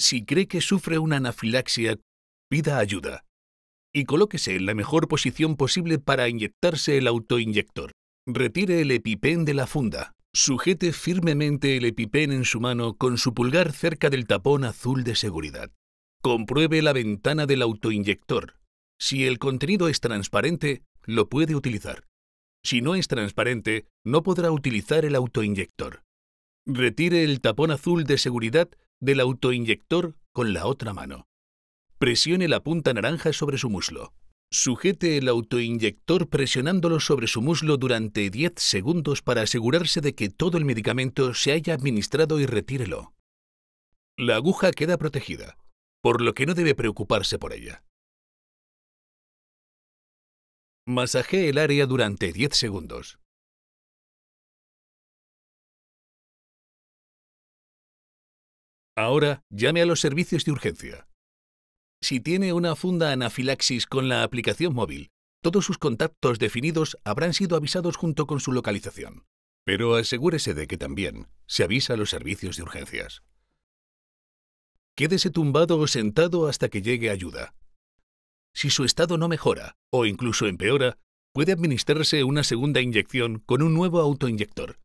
Si cree que sufre una anafilaxia, pida ayuda y colóquese en la mejor posición posible para inyectarse el autoinyector. Retire el EpiPen de la funda. Sujete firmemente el EpiPen en su mano con su pulgar cerca del tapón azul de seguridad. Compruebe la ventana del autoinyector. Si el contenido es transparente, lo puede utilizar. Si no es transparente, no podrá utilizar el autoinyector. Retire el tapón azul de seguridad del autoinyector con la otra mano. Presione la punta naranja sobre su muslo. Sujete el autoinyector presionándolo sobre su muslo durante 10 segundos para asegurarse de que todo el medicamento se haya administrado y retírelo. La aguja queda protegida, por lo que no debe preocuparse por ella. Masajee el área durante 10 segundos. Ahora llame a los servicios de urgencia. Si tiene una funda anafilaxis con la aplicación móvil, todos sus contactos definidos habrán sido avisados junto con su localización. Pero asegúrese de que también se avisa a los servicios de urgencias. Quédese tumbado o sentado hasta que llegue ayuda. Si su estado no mejora o incluso empeora, puede administrarse una segunda inyección con un nuevo autoinyector,